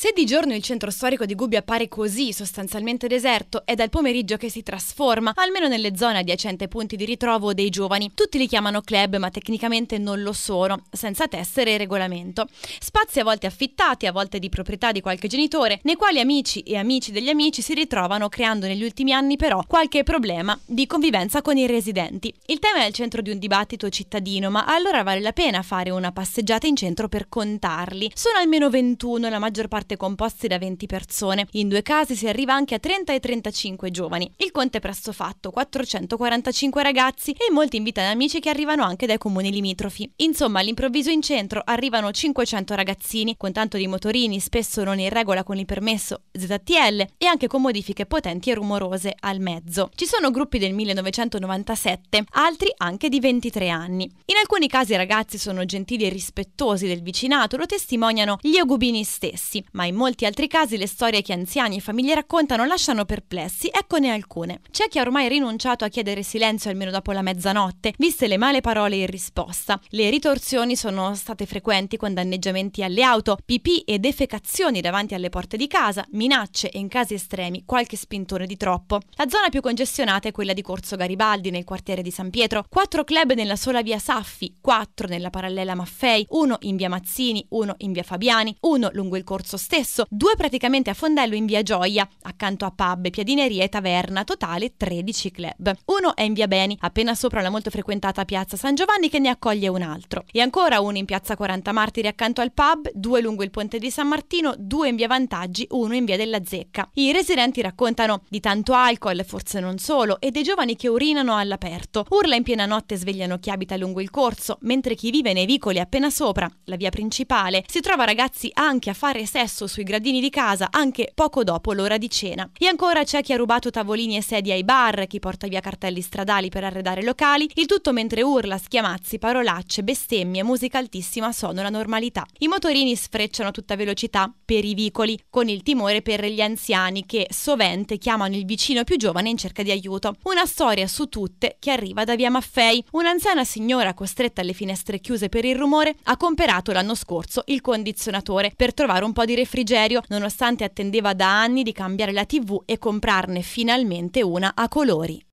Se di giorno il centro storico di Gubbio appare così sostanzialmente deserto, è dal pomeriggio che si trasforma, almeno nelle zone adiacenti ai punti di ritrovo dei giovani. Tutti li chiamano club, ma tecnicamente non lo sono, senza tessere e regolamento. Spazi a volte affittati, a volte di proprietà di qualche genitore, nei quali amici e amici degli amici si ritrovano, creando negli ultimi anni però qualche problema di convivenza con i residenti. Il tema è al centro di un dibattito cittadino, ma allora vale la pena fare una passeggiata in centro per contarli. Sono almeno 21 la maggior parte parte composti da 20 persone. In due casi si arriva anche a 30 e 35 giovani. Il conto è presto fatto, 445 ragazzi e molti invitano amici che arrivano anche dai comuni limitrofi. Insomma, all'improvviso in centro arrivano 500 ragazzini, con tanto di motorini spesso non in regola con il permesso ZTL e anche con modifiche potenti e rumorose al mezzo. Ci sono gruppi del 1997, altri anche di 23 anni. In alcuni casi i ragazzi sono gentili e rispettosi del vicinato, lo testimoniano gli agubini stessi, ma in molti altri casi le storie che anziani e famiglie raccontano lasciano perplessi, eccone alcune. C'è chi ha ormai rinunciato a chiedere silenzio almeno dopo la mezzanotte, viste le male parole in risposta. Le ritorsioni sono state frequenti con danneggiamenti alle auto, pipì e defecazioni davanti alle porte di casa, minacce e in casi estremi qualche spintone di troppo. La zona più congestionata è quella di Corso Garibaldi nel quartiere di San Pietro, quattro club nella sola via Saffi, quattro nella parallela Maffei, uno in via Mazzini, uno in via Fabiani, uno lungo il corso stesso, due praticamente a Fondello in via Gioia, accanto a pub, piadinerie e taverna, totale 13 club. Uno è in via Beni, appena sopra la molto frequentata piazza San Giovanni che ne accoglie un altro. E ancora uno in piazza 40 Martiri accanto al pub, due lungo il ponte di San Martino, due in via Vantaggi, uno in via della Zecca. I residenti raccontano di tanto alcol, forse non solo, e dei giovani che urinano all'aperto. Urla in piena notte svegliano chi abita lungo il corso, mentre chi vive nei vicoli appena sopra, la via principale, si trova ragazzi anche a fare sesso messo sui gradini di casa anche poco dopo l'ora di cena. E ancora c'è chi ha rubato tavolini e sedie ai bar, chi porta via cartelli stradali per arredare locali, il tutto mentre urla, schiamazzi, parolacce, bestemmie, musica altissima sono la normalità. I motorini sfrecciano a tutta velocità per i vicoli, con il timore per gli anziani che sovente chiamano il vicino più giovane in cerca di aiuto. Una storia su tutte che arriva da via Maffei. Un'anziana signora costretta alle finestre chiuse per il rumore ha comperato l'anno scorso il condizionatore per trovare un po' di refrigerio, nonostante attendeva da anni di cambiare la TV e comprarne finalmente una a colori.